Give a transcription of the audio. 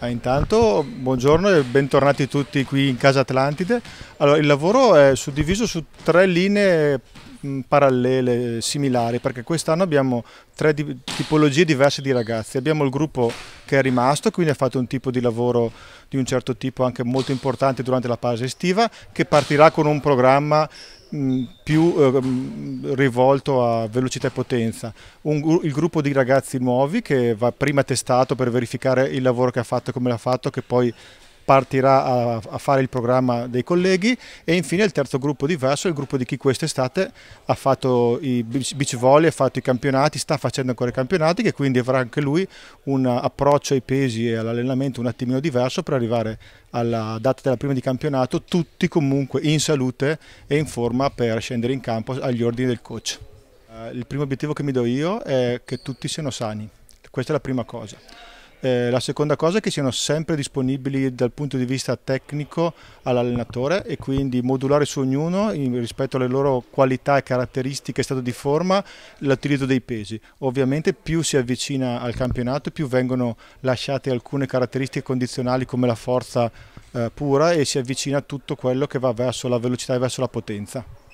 Ah, intanto buongiorno e bentornati tutti qui in Casa Atlantide. Allora, il lavoro è suddiviso su tre linee mm, parallele, similari, perché quest'anno abbiamo tre di tipologie diverse di ragazzi. Abbiamo il gruppo che è rimasto, quindi ha fatto un tipo di lavoro di un certo tipo anche molto importante durante la fase estiva, che partirà con un programma Mm, più eh, mm, rivolto a velocità e potenza, Un, il gruppo di ragazzi nuovi che va prima testato per verificare il lavoro che ha fatto e come l'ha fatto, che poi partirà a, a, fare il programma dei colleghi e infine il terzo gruppo diverso è il gruppo di chi quest'estate ha fatto i beach volley, ha fatto i campionati, sta facendo ancora i campionati che quindi avrà anche lui un approccio ai pesi e all'allenamento un attimino diverso per arrivare alla data della prima di campionato tutti comunque in salute e in forma per scendere in campo agli ordini del coach. Eh, il primo obiettivo che mi do io è che tutti siano sani, questa è la prima cosa eh, la seconda cosa è che siano sempre disponibili dal punto di vista tecnico all'allenatore e quindi modulare su ognuno in, rispetto alle loro qualità e caratteristiche, e stato di forma, l'utilizzo dei pesi. Ovviamente più si avvicina al campionato più vengono lasciate alcune caratteristiche condizionali come la forza eh, pura e si avvicina a tutto quello che va verso la velocità e verso la potenza.